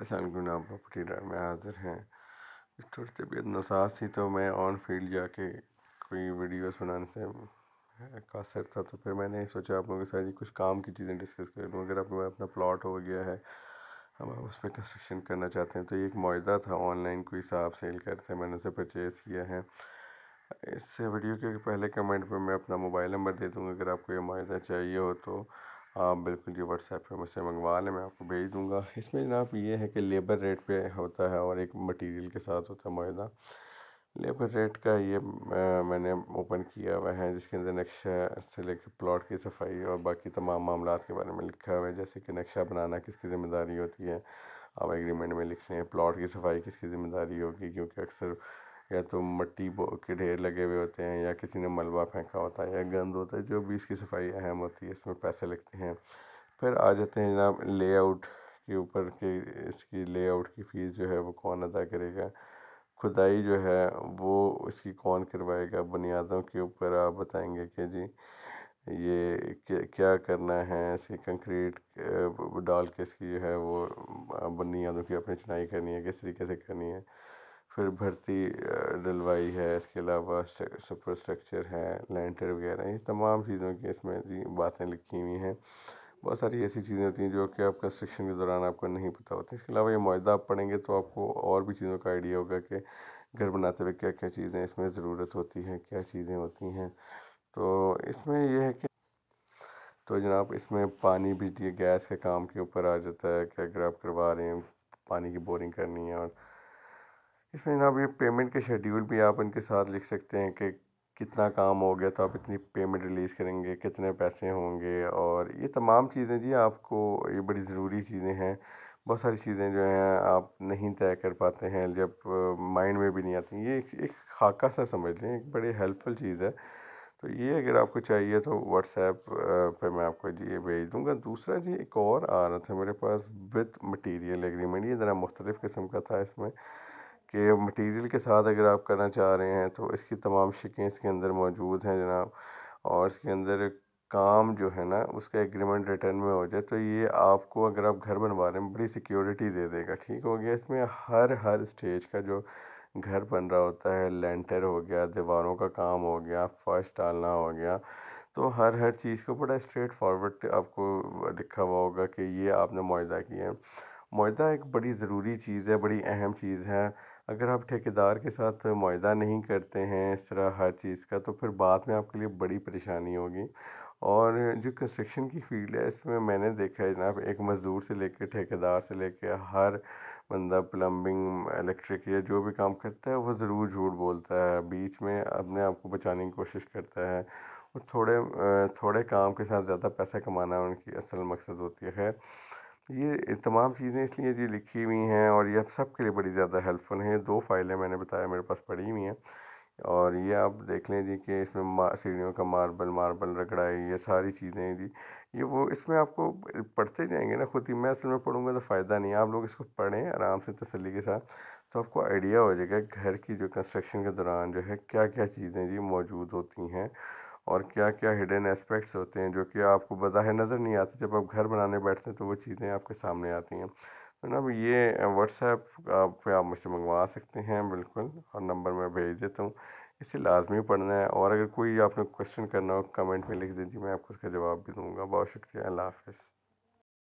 احسان گناہ آپ باپ میں حاضر ہیں تھوڑی طبیعت نساز تھی تو میں آن فیلڈ جا کے کوئی ویڈیوز بنانے سے قاصر تھا تو پھر میں نے سوچا آپ لوگ کے ساتھ کچھ کام کی چیزیں ڈسکس کر لوں اگر آپ اپنا پلاٹ ہو گیا ہے ہم اس پہ کنسٹرکشن کرنا چاہتے ہیں تو یہ ایک معاہدہ تھا آن لائن کوئی صاحب سیل کرتے ہیں میں نے اسے پرچیز کیا ہے اس سے ویڈیو کے پہلے کمنٹ پہ میں اپنا موبائل نمبر دے دوں گا اگر آپ کو یہ معاہدہ چاہیے ہو تو آپ بالکل جو جی واٹس ایپ پہ مجھ سے منگوا لیں میں آپ کو بھیج دوں گا اس میں جناب یہ ہے کہ لیبر ریٹ پہ ہوتا ہے اور ایک مٹیریل کے ساتھ ہوتا ہے معاہدہ لیبر ریٹ کا یہ میں نے اوپن کیا ہوا ہے جس کے اندر نقشہ سے لے کے پلاٹ کی صفائی اور باقی تمام معاملات کے بارے میں لکھا ہوا ہے جیسے کہ نقشہ بنانا کس کی ذمہ داری ہوتی ہے آپ ایگریمنٹ میں لکھ لیں پلاٹ کی صفائی کس کی ذمہ داری ہوگی کیونکہ اکثر یا تو مٹی کے ڈھیر لگے ہوئے ہوتے ہیں یا کسی نے ملبہ پھینکا ہوتا ہے یا گند ہوتا ہے جو بھی اس کی صفائی اہم ہوتی ہے اس میں پیسے لگتے ہیں پھر آ جاتے ہیں جناب لے آؤٹ کے اوپر کہ اس کی لے آؤٹ کی فیس جو ہے وہ کون ادا کرے گا کھدائی جو ہے وہ اس کی کون کروائے گا بنیادوں کے اوپر آپ بتائیں گے کہ جی یہ کیا کرنا ہے اس کی کنکریٹ ڈال کے اس کی جو ہے وہ بنیادوں کی اپنی چنائی کرنی ہے کس طریقے سے کرنی ہے پھر بھرتی ڈلوائی ہے اس کے علاوہ سپر اسٹرکچر ہے لینٹر وغیرہ یہ تمام چیزوں کی اس میں جی باتیں لکھی ہوئی ہیں بہت ساری ایسی چیزیں ہوتی ہیں جو کہ آپ کنسٹرکشن کے دوران آپ کو نہیں پتہ ہوتا اس کے علاوہ یہ معاہدہ آپ پڑھیں گے تو آپ کو اور بھی چیزوں کا آئیڈیا ہوگا کہ گھر بناتے ہوئے کیا کیا چیزیں اس میں ضرورت ہوتی ہیں کیا چیزیں ہوتی ہیں تو اس میں یہ ہے کہ تو جناب اس میں پانی بجلی گیس کے کام کے اوپر آ جاتا ہے کہ اگر آپ کروا رہے ہیں پانی کی بورنگ کرنی ہے اور اس میں جناب یہ پیمنٹ کے شیڈیول بھی آپ ان کے ساتھ لکھ سکتے ہیں کہ کتنا کام ہو گیا تو آپ اتنی پیمنٹ ریلیز کریں گے کتنے پیسے ہوں گے اور یہ تمام چیزیں جی آپ کو یہ بڑی ضروری چیزیں ہیں بہت ساری چیزیں جو ہیں آپ نہیں طے کر پاتے ہیں جب مائنڈ میں بھی نہیں آتی یہ ایک خاکہ سا سمجھ لیں ایک بڑی ہیلپ فل چیز ہے تو یہ اگر آپ کو چاہیے تو واٹس ایپ پہ میں آپ کو جی یہ بھیج دوں گا دوسرا جی ایک اور آ رہا تھا میرے پاس وتھ مٹیریل ایگریمنٹ یہ ذرا مختلف قسم کا تھا اس میں کہ مٹیریل کے ساتھ اگر آپ کرنا چاہ رہے ہیں تو اس کی تمام شکیں اس کے اندر موجود ہیں جناب اور اس کے اندر کام جو ہے نا اس کا ایگریمنٹ ریٹرن میں ہو جائے تو یہ آپ کو اگر آپ گھر بنوا رہے ہیں بڑی سیکیورٹی دے دے گا ٹھیک ہو گیا اس میں ہر ہر اسٹیج کا جو گھر بن رہا ہوتا ہے لینٹر ہو گیا دیواروں کا کام ہو گیا فرش ڈالنا ہو گیا تو ہر ہر چیز کو بڑا اسٹریٹ فارورڈ آپ کو لکھا ہوا ہوگا کہ یہ آپ نے معاہدہ کیا ہے معاہدہ ایک بڑی ضروری چیز ہے بڑی اہم چیز ہے اگر آپ ٹھیکیدار کے ساتھ معاہدہ نہیں کرتے ہیں اس طرح ہر چیز کا تو پھر بعد میں آپ کے لیے بڑی پریشانی ہوگی اور جو کنسٹرکشن کی فیلڈ ہے اس میں میں نے دیکھا ہے جناب ایک مزدور سے لے کے ٹھیکیدار سے لے کے ہر بندہ پلمبنگ الیکٹرک یا جو بھی کام کرتا ہے وہ ضرور جھوٹ بولتا ہے بیچ میں اپنے آپ کو بچانے کی کوشش کرتا ہے اور تھوڑے تھوڑے کام کے ساتھ زیادہ پیسہ کمانا ان کی اصل مقصد ہوتی ہے یہ تمام چیزیں اس لیے جی لکھی ہوئی ہیں اور یہ اب سب کے لیے بڑی زیادہ ہیلپ فل ہیں دو فائلیں میں نے بتایا میرے پاس پڑھی ہوئی ہیں اور یہ آپ دیکھ لیں جی کہ اس میں سیڑھیوں کا ماربل ماربل رگڑائی یہ ساری چیزیں ہیں جی یہ وہ اس میں آپ کو پڑھتے جائیں گے نا خود ہی میں اصل میں پڑھوں گا تو فائدہ نہیں ہے آپ لوگ اس کو پڑھیں آرام سے تسلی کے ساتھ تو آپ کو آئیڈیا ہو جائے گا گھر کی جو کنسٹرکشن کے دوران جو ہے کیا کیا چیزیں جی موجود ہوتی ہیں اور کیا کیا ہیڈن اسپیکٹس ہوتے ہیں جو کہ آپ کو بظاہر نظر نہیں آتے جب آپ گھر بنانے بیٹھتے ہیں تو وہ چیزیں آپ کے سامنے آتی ہیں نا یہ واٹس ایپ پہ آپ مجھ سے منگوا سکتے ہیں بالکل اور نمبر میں بھیج دیتا ہوں اسے لازمی پڑھنا ہے اور اگر کوئی آپ نے کوشچن کرنا ہو کمنٹ میں لکھ دیجیے میں آپ کو اس کا جواب بھی دوں گا بہت شکریہ اللہ حافظ